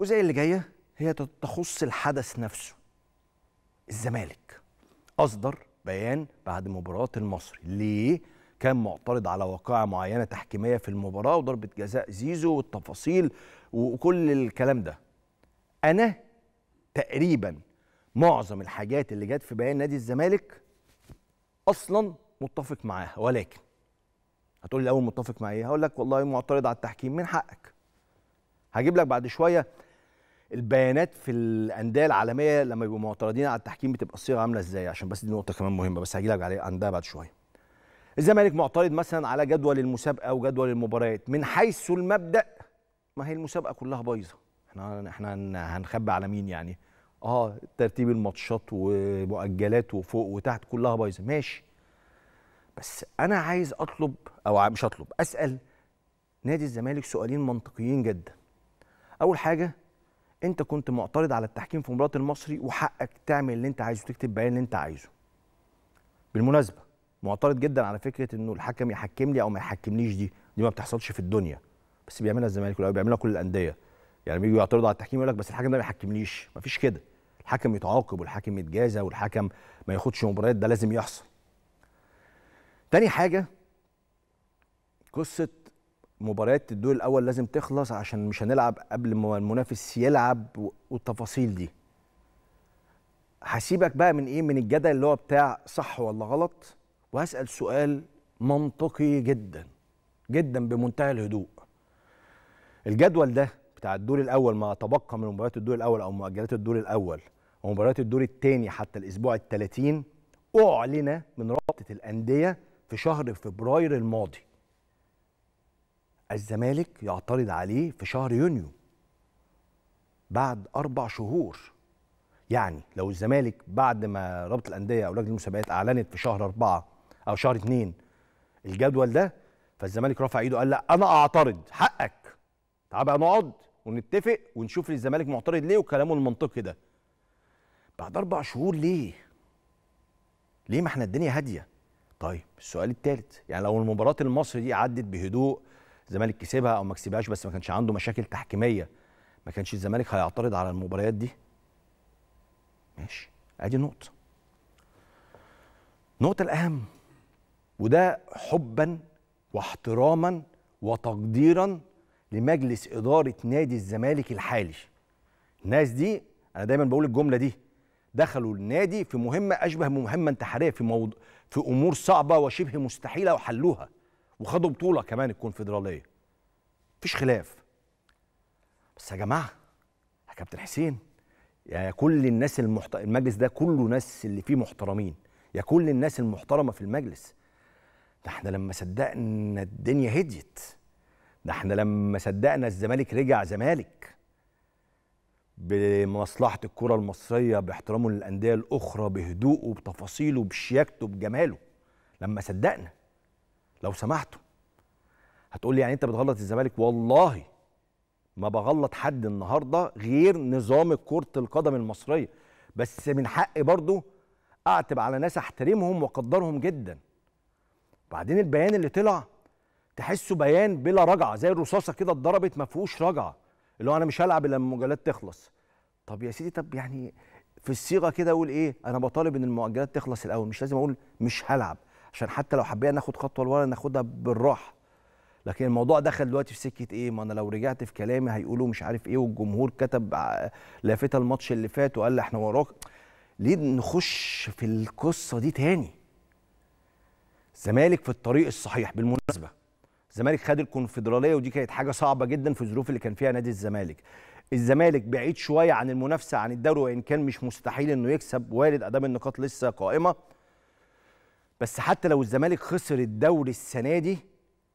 الجزئيه اللي جايه هي تخص الحدث نفسه الزمالك اصدر بيان بعد مباراه المصري ليه كان معترض على واقعه معينه تحكيميه في المباراه وضربه جزاء زيزو والتفاصيل وكل الكلام ده انا تقريبا معظم الحاجات اللي جت في بيان نادي الزمالك اصلا متفق معاها ولكن هتقول لي الاول متفق مع ايه هقول لك والله معترض على التحكيم من حقك هجيب لك بعد شويه البيانات في الانديه العالميه لما بيبقوا معترضين على التحكيم بتبقى الصيغه عامله ازاي عشان بس دي نقطه كمان مهمه بس هجيلك عليها عندها بعد شويه الزمالك معترض مثلا على جدول المسابقه وجدول المباريات من حيث المبدا ما هي المسابقه كلها بايظه احنا احنا هنخبي على مين يعني اه ترتيب الماتشات ومؤجلات وفوق وتحت كلها بايظه ماشي بس انا عايز اطلب او مش اطلب اسال نادي الزمالك سؤالين منطقيين جدا اول حاجه انت كنت معترض على التحكيم في مباراه المصري وحقك تعمل اللي انت عايزه تكتب بيان اللي انت عايزه بالمناسبه معترض جدا على فكره انه الحكم يحكم لي او ما يحكمنيش دي دي ما بتحصلش في الدنيا بس بيعملها الزمالك والاهلي بيعملها كل الانديه يعني بيجوا يعترضوا على التحكيم يقول لك بس الحكم ده ما يحكمنيش ما فيش كده الحكم يتعاقب والحكم يتجازى والحكم ما ياخدش مباريات ده لازم يحصل تاني حاجه قصه مباريات الدور الاول لازم تخلص عشان مش هنلعب قبل ما المنافس يلعب والتفاصيل دي هسيبك بقى من ايه من الجدل اللي هو بتاع صح ولا غلط وهسال سؤال منطقي جدا جدا بمنتهى الهدوء الجدول ده بتاع الدور الاول ما تبقى من مباريات الدور الاول او مؤجلات الدور الاول ومباريات الدور الثاني حتى الاسبوع ال 30 اعلن من رابطه الانديه في شهر فبراير الماضي الزمالك يعترض عليه في شهر يونيو بعد أربع شهور يعني لو الزمالك بعد ما رابطة الأندية أو لجنة المسابقات أعلنت في شهر أربعة أو شهر اثنين الجدول ده فالزمالك رفع إيده قال لا أنا أعترض حقك تعال بقى نقعد ونتفق ونشوف الزمالك معترض ليه وكلامه المنطقي ده بعد أربع شهور ليه؟ ليه ما احنا الدنيا هادية؟ طيب السؤال الثالث يعني لو المباراة المصري دي عدت بهدوء الزمالك كسبها او ما كسبهاش بس ما كانش عنده مشاكل تحكيميه ما كانش الزمالك هيعترض على المباريات دي ماشي ادي نقطه النقطه الاهم وده حبا واحتراما وتقديرا لمجلس اداره نادي الزمالك الحالي الناس دي انا دايما بقول الجمله دي دخلوا النادي في مهمه اشبه بمهمه انتحاريه في موض... في امور صعبه وشبه مستحيله وحلوها وخدوا بطوله كمان الكونفدراليه مفيش خلاف بس يا جماعه يا كابتن حسين يا كل الناس المحت... المجلس ده كله ناس اللي فيه محترمين يا كل الناس المحترمه في المجلس ده احنا لما صدقنا الدنيا هديت ده احنا لما صدقنا الزمالك رجع زمالك بمصلحه الكره المصريه باحترامه للانديه الاخرى بهدوءه بتفاصيله بشياكته بجماله لما صدقنا لو سمحتوا هتقول لي يعني انت بتغلط الزمالك والله ما بغلط حد النهارده غير نظام كره القدم المصريه بس من حقي برضو اعتب على ناس احترمهم واقدرهم جدا بعدين البيان اللي طلع تحسه بيان بلا رجعه زي الرصاصه كده اتضربت ما فيهوش رجعه اللي هو انا مش هلعب الا لما المؤجلات تخلص طب يا سيدي طب يعني في الصيغه كده اقول ايه انا بطالب ان المؤجلات تخلص الاول مش لازم اقول مش هلعب عشان حتى لو حبينا ناخد خطوه لورا ناخدها بالراحه لكن الموضوع دخل دلوقتي في سكه ايه ما انا لو رجعت في كلامي هيقولوا مش عارف ايه والجمهور كتب لافته الماتش اللي فات وقال احنا وراك ليه نخش في القصه دي تاني الزمالك في الطريق الصحيح بالمناسبه الزمالك خد الكونفدراليه ودي كانت حاجه صعبه جدا في الظروف اللي كان فيها نادي الزمالك الزمالك بعيد شويه عن المنافسه عن الدوري وان كان مش مستحيل انه يكسب وارد ادام النقاط لسه قائمه بس حتى لو الزمالك خسر الدوري السنه دي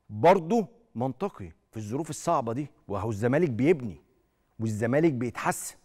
برضه منطقي في الظروف الصعبه دي وهو الزمالك بيبني والزمالك بيتحسن